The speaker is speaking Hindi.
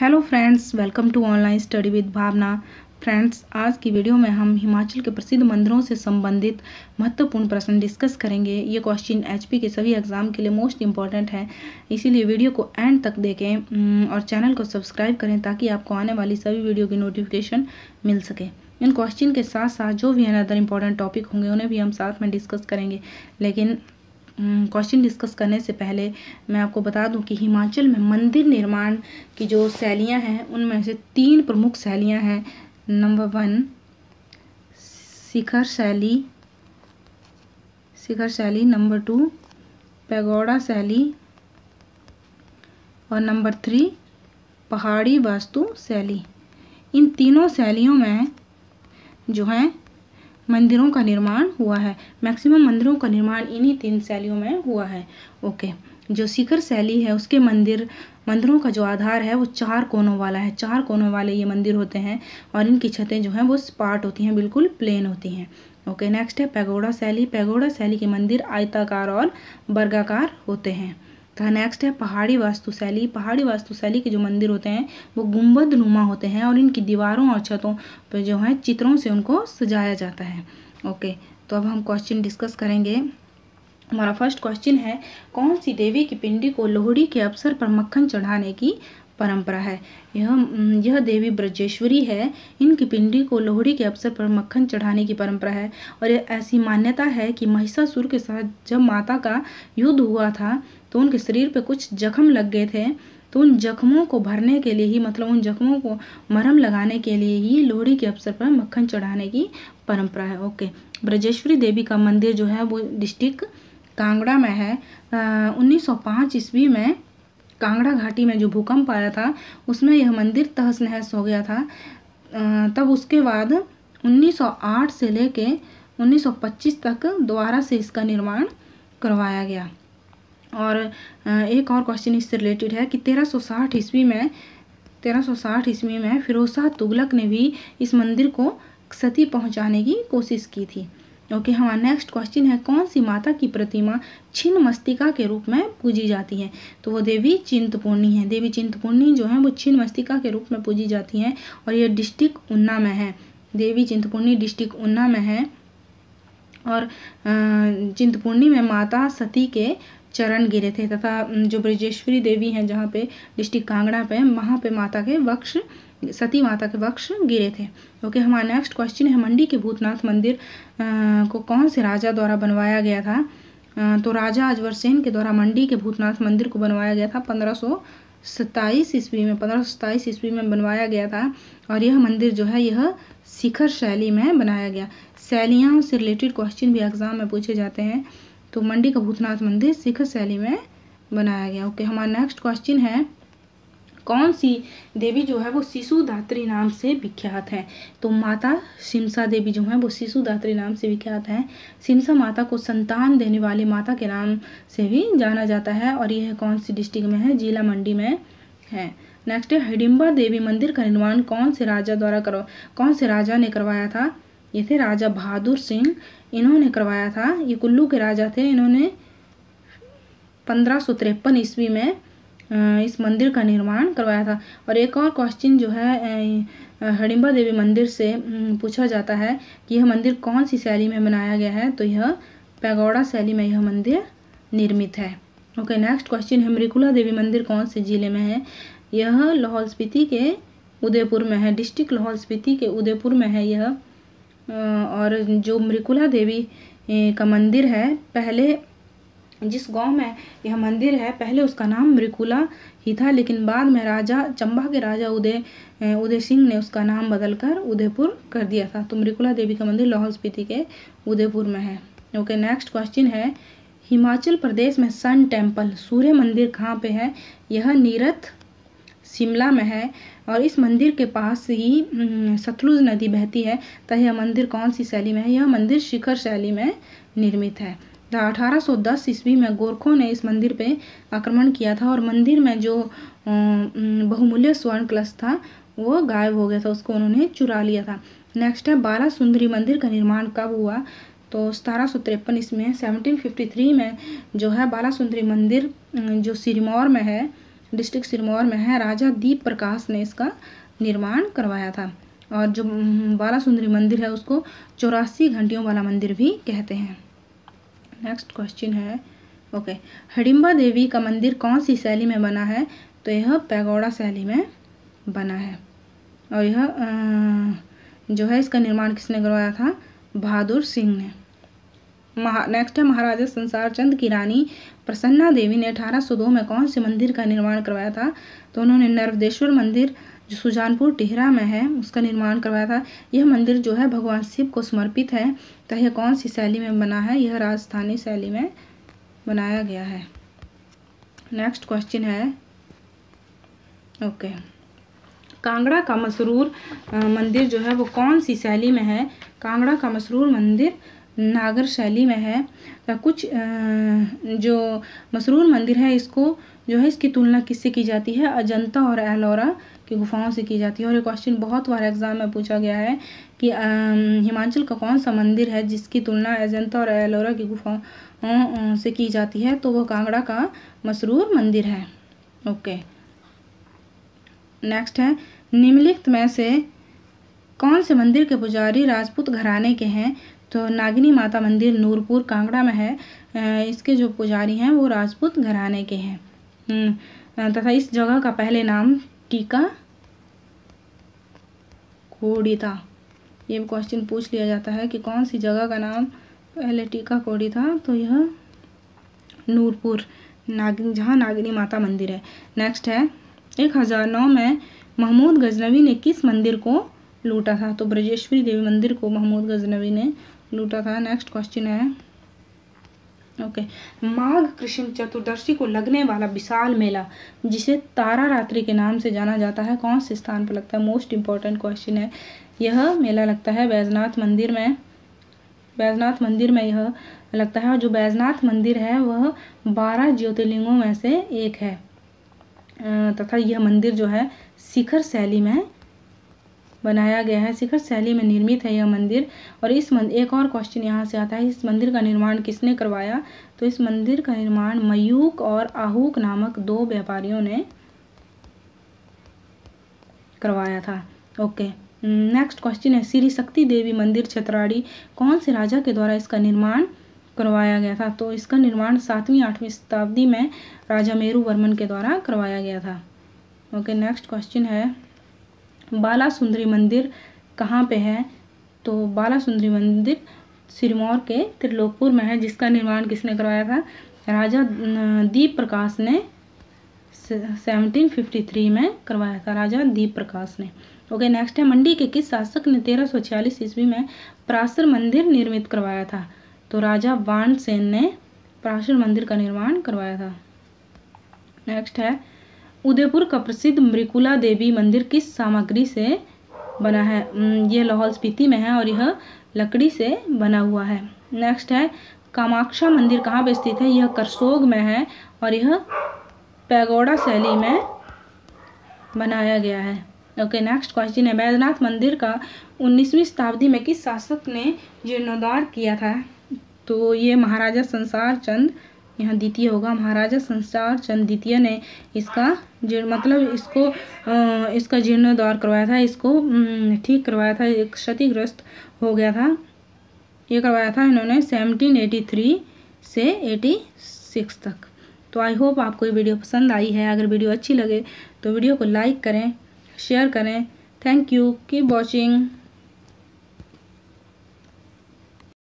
Hello friends welcome to online study with Bhavna friends आज की वीडियो में हम हिमाचल के प्रसिद्ध मंदिरों से संबंधित महत्वपूर्ण प्रश्न डिस्कस करेंगे ये क्वेश्चन एचपी के सभी एग्ज़ाम के लिए मोस्ट इम्पॉर्टेंट है इसीलिए वीडियो को एंड तक देखें और चैनल को सब्सक्राइब करें ताकि आपको आने वाली सभी वीडियो की नोटिफिकेशन मिल सके इन क्वेश्चन के साथ साथ जो भी अनदर इंपॉर्टेंट टॉपिक होंगे उन्हें भी हम साथ में डिस्कस करेंगे लेकिन क्वेश्चन हम्म, डिस्कस करने से पहले मैं आपको बता दूं कि हिमाचल में मंदिर निर्माण की जो शैलियां हैं उनमें से तीन प्रमुख शैलियां हैं नंबर वन शिखर शैली शिखर शैली नंबर टू पैगोड़ा शैली और नंबर थ्री पहाड़ी वास्तु शैली इन तीनों शैलियों में जो हैं मंदिरों का निर्माण हुआ है मैक्सिमम मंदिरों का निर्माण इन्हीं तीन शैलियों में हुआ है ओके जो शिखर शैली है उसके मंदिर मंदिरों का जो आधार है वो चार कोनों वाला है चार कोनों वाले ये मंदिर होते हैं और इनकी छतें जो हैं वो स्पाट होती हैं बिल्कुल प्लेन होती हैं ओके नेक्स्ट है पैगोडा शैली पैगोडा शैली के मंदिर आयताकार और वर्गाकार होते हैं तथा नेक्स्ट है पहाड़ी वास्तुशैली पहाड़ी वास्तुशैली के जो मंदिर होते हैं वो गुम्बद नुमा होते हैं और इनकी दीवारों और छतों पर जो है चित्रों से उनको सजाया जाता है ओके तो अब हम क्वेश्चन डिस्कस करेंगे हमारा फर्स्ट क्वेश्चन है कौन सी देवी की पिंडी को लोहड़ी के अवसर पर मक्खन चढ़ाने की परंपरा है यह यह देवी ब्रजेश्वरी है इनकी पिंडी को लोहड़ी के अवसर पर मक्खन चढ़ाने की परंपरा है और ऐसी मान्यता है कि महिषासुर के साथ जब माता का युद्ध हुआ था तो उनके शरीर पे कुछ जख्म लग गए थे तो उन जख्मों को भरने के लिए ही मतलब उन जख्मों को मरहम लगाने के लिए ही लोहड़ी के अवसर पर मक्खन चढ़ाने की परंपरा है ओके ब्रजेश्वरी देवी का मंदिर जो है वो डिस्ट्रिक्ट कांगड़ा में है उन्नीस सौ ईस्वी में कांगड़ा घाटी में जो भूकंप आया था उसमें यह मंदिर तहस नहस हो गया था आ, तब उसके बाद 1908 से लेके 1925 तक दोबारा से इसका निर्माण करवाया गया और एक और क्वेश्चन इससे रिलेटेड है कि 1360 ईस्वी में 1360 ईस्वी में फिरोजा तुगलक ने भी इस मंदिर को क्षति पहुंचाने की कोशिश की थी ओके okay, हमारा नेक्स्ट क्वेश्चन है कौन सी माता की प्रतिमा छिन्न मस्तिका के रूप में पूजी जाती है तो वो देवी चिंतपूर्णी है देवी चिंतपूर्णी जो है वो छिन्न मस्तिका के रूप में पूजी जाती है और ये डिस्ट्रिक्ट उन्ना में है देवी चिंतपूर्णी डिस्ट्रिक्ट उन्ना में है और चिंतपूर्णी में माता सती के चरण गिरे थे तथा जो ब्रजेश्वरी देवी हैं जहाँ पे डिस्ट्रिक्ट कांगड़ा पे वहाँ पे माता के वक्ष सती माता के वक्ष गिरे थे ओके okay, हमारा नेक्स्ट क्वेश्चन है मंडी के भूतनाथ मंदिर को कौन से राजा द्वारा बनवाया गया था तो राजा अजवर सेन के द्वारा मंडी के भूतनाथ मंदिर को बनवाया गया था पंद्रह सौ ईस्वी में पंद्रह सौ सताईस ईस्वी में बनवाया गया था और यह मंदिर जो है यह शिखर शैली में बनाया गया शैलियाँ से रिलेटेड क्वेश्चन भी एग्जाम में पूछे जाते हैं तो मंडी का भूतनाथ मंदिर सिख शैली में बनाया गया ओके हमारा नेक्स्ट क्वेश्चन है कौन सी देवी जो है वो शिशुदात्री नाम से विख्यात है तो माता सिमसा देवी जो है वो शिशुदात्री नाम से विख्यात है सिमसा माता को संतान देने वाली माता के नाम से भी जाना जाता है और यह कौन सी डिस्ट्रिक्ट में है जिला मंडी में है नेक्स्ट है हिडिम्बा देवी मंदिर का निर्माण कौन से राजा द्वारा करवा कौन से राजा ने करवाया था ये थे राजा बहादुर सिंह इन्होंने करवाया था ये कुल्लू के राजा थे इन्होंने पंद्रह सौ तिरपन ईस्वी में इस मंदिर का निर्माण करवाया था और एक और क्वेश्चन जो है हडिम्बा देवी मंदिर से पूछा जाता है कि यह मंदिर कौन सी शैली में बनाया गया है तो यह पैगौड़ा शैली में यह मंदिर निर्मित है ओके नेक्स्ट क्वेश्चन है मृकुला देवी मंदिर कौन से जिले में है यह लाहौल स्पीति के उदयपुर में है डिस्ट्रिक्ट लाहौल स्पीति के उदयपुर में है यह और जो मृकुला देवी का मंदिर है पहले जिस गांव में यह मंदिर है पहले उसका नाम मृकुला ही था लेकिन बाद में राजा चंबा के राजा उदय उदय सिंह ने उसका नाम बदलकर उदयपुर कर दिया था तो मृकुला देवी का मंदिर लाहौल स्पीति के उदयपुर में है ओके नेक्स्ट क्वेश्चन है हिमाचल प्रदेश में सन टेम्पल सूर्य मंदिर कहाँ पे है यह नीरथ शिमला में है और इस मंदिर के पास ही सतलुज नदी बहती है तो यह मंदिर कौन सी शैली में है यह मंदिर शिखर शैली में निर्मित है अठारह सौ दस ईस्वी में गोरखों ने इस मंदिर पे आक्रमण किया था और मंदिर में जो बहुमूल्य स्वर्ण कलश था वो गायब हो गया था उसको उन्होंने चुरा लिया था नेक्स्ट है बाला सुंदरी मंदिर का निर्माण कब हुआ तो सतारह सौ तिरपन ईस्वी में सेवनटीन फिफ्टी थ्री में जो है बाला सुंदरी मंदिर जो सिरमौर में है डिस्ट्रिक्ट सिरमौर में है राजा दीप प्रकाश ने इसका निर्माण करवाया था और जो हम्म, बाला सुंदरी मंदिर है उसको चौरासी घंटियों वाला मंदिर भी कहते हैं नेक्स्ट क्वेश्चन है ओके हडिम्बा देवी का मंदिर कौन सी शैली में बना है तो यह पैगोड़ा शैली में बना है और यह जो है इसका निर्माण किसने करवाया था बहादुर सिंह ने महा नेक्स्ट है महाराजा संसार चंद की रानी प्रसन्ना देवी ने 1802 में कौन से मंदिर का निर्माण करवाया था तो उन्होंने नर्वदेश्वर मंदिर जो सुजानपुर टिहरा में है उसका निर्माण करवाया था यह मंदिर जो है भगवान शिव को समर्पित है तो यह कौन सी शैली में बना है यह राजस्थानी शैली में बनाया गया है नेक्स्ट क्वेश्चन है ओके okay. कांगड़ा का मसरूर मंदिर जो है वो कौन सी शैली में है कांगड़ा का मसरूर मंदिर नागर शैली में है कुछ जो मसरूर मंदिर है इसको जो है इसकी तुलना किससे की जाती है अजंता और एलोरा की गुफाओं से की जाती है और ये क्वेश्चन बहुत बार एग्जाम में पूछा गया है कि हिमाचल का कौन सा मंदिर है जिसकी तुलना अजंता और एलोरा की गुफाओं से की जाती है तो वह कांगड़ा का मसरूर मंदिर है ओके नेक्स्ट है निम्नलिखित में से कौन से मंदिर के पुजारी राजपूत घराने के हैं तो नागिनी माता मंदिर नूरपुर कांगड़ा में है इसके जो पुजारी हैं वो राजपूत घराने के हैं हम्म, तथा इस जगह का पहले नाम टीका कोड़ी था ये क्वेश्चन पूछ लिया जाता है कि कौन सी जगह का नाम पहले टीका कोड़ी था तो यह नूरपुर नागिन जहाँ नागिनी माता मंदिर है नेक्स्ट है एक हज़ार नौ में महमूद गजनवी ने किस मंदिर को लूटा था तो ब्रजेश्वरी देवी मंदिर को महमूद गजनवी ने लूटा था नेक्स्ट क्वेश्चन है ओके माघ कृष्ण चतुर्दशी को लगने वाला विशाल मेला जिसे तारा रात्रि के नाम से जाना जाता है कौन से स्थान पर लगता है मोस्ट इम्पॉर्टेंट क्वेश्चन है यह मेला लगता है बैजनाथ मंदिर में बैजनाथ मंदिर में यह लगता है और जो बैजनाथ मंदिर है वह बारह ज्योतिर्लिंगों में से एक है तथा यह मंदिर जो है शिखर शैली में बनाया गया है शिखर शैली में निर्मित है यह मंदिर और इस मंदिर एक और क्वेश्चन यहाँ से आता है इस मंदिर का निर्माण किसने करवाया तो इस मंदिर का निर्माण मयूक और आहूक नामक दो व्यापारियों ने करवाया था ओके नेक्स्ट हम्म, क्वेश्चन है श्री शक्ति देवी मंदिर छतराड़ी कौन से राजा के द्वारा इसका निर्माण करवाया गया था तो इसका निर्माण सातवीं आठवीं शताब्दी में राजा मेरू वर्मन के द्वारा करवाया गया था ओके नेक्स्ट क्वेश्चन है बाला सुंदरी मंदिर कहाँ पे है तो बाला सुंदरी मंदिर सिरमौर के त्रिलोकपुर में है जिसका निर्माण किसने करवाया था राजा दीप प्रकाश ने 1753 में करवाया था राजा दीप प्रकाश ने ओके नेक्स्ट है मंडी के किस शासक ने 1346 ईस्वी में प्रासर मंदिर निर्मित करवाया था तो राजा वानसेन ने प्रासर मंदिर का निर्माण करवाया था नेक्स्ट है उदयपुर का प्रसिद्ध मृकुला देवी मंदिर किस सामग्री से बना है यह लाहौल स्पीति में है और यह लकड़ी से बना हुआ है नेक्स्ट है कामाक्षा मंदिर कहाँ पर स्थित है यह करसोग में है और यह पैगोडा शैली में बनाया गया है ओके नेक्स्ट क्वेश्चन है बैद्यनाथ मंदिर का 19वीं शताब्दी में किस शासक ने जीर्णोद्धार किया था तो ये महाराजा संसार चंद यहाँ द्वितीय होगा महाराजा संसार चंद द्वितीय ने इसका जीर्ण मतलब इसको इसका जीर्णोद्वार करवाया था इसको ठीक करवाया था क्षतिग्रस्त हो गया था ये करवाया था इन्होंने सेवनटीन एटी थ्री से एटी सिक्स तक तो आई होप आपको ये वीडियो पसंद आई है अगर वीडियो अच्छी लगे तो वीडियो को लाइक करें शेयर करें थैंक यू कीप वॉचिंग